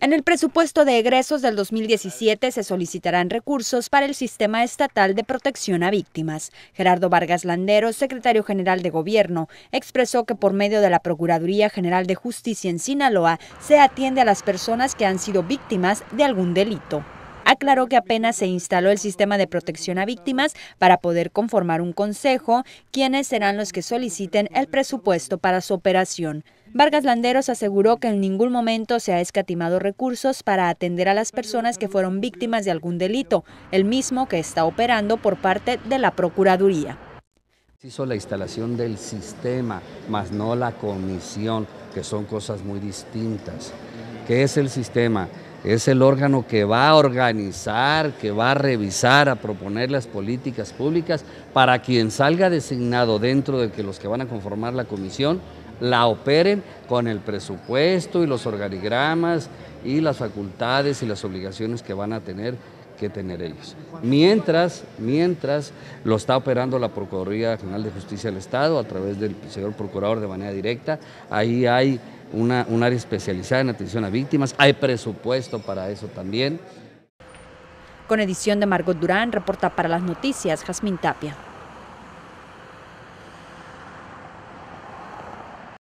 En el presupuesto de egresos del 2017 se solicitarán recursos para el Sistema Estatal de Protección a Víctimas. Gerardo Vargas Landero, secretario general de Gobierno, expresó que por medio de la Procuraduría General de Justicia en Sinaloa se atiende a las personas que han sido víctimas de algún delito aclaró que apenas se instaló el sistema de protección a víctimas para poder conformar un consejo, quienes serán los que soliciten el presupuesto para su operación. Vargas Landeros aseguró que en ningún momento se ha escatimado recursos para atender a las personas que fueron víctimas de algún delito, el mismo que está operando por parte de la Procuraduría. hizo la instalación del sistema, más no la comisión, que son cosas muy distintas. ¿Qué es el sistema? es el órgano que va a organizar, que va a revisar, a proponer las políticas públicas para quien salga designado dentro de que los que van a conformar la comisión la operen con el presupuesto y los organigramas y las facultades y las obligaciones que van a tener que tener ellos. Mientras, mientras lo está operando la Procuraduría General de Justicia del Estado a través del señor procurador de manera directa, ahí hay un área especializada en atención a víctimas. Hay presupuesto para eso también. Con edición de Margot Durán, reporta para las noticias Jazmín Tapia.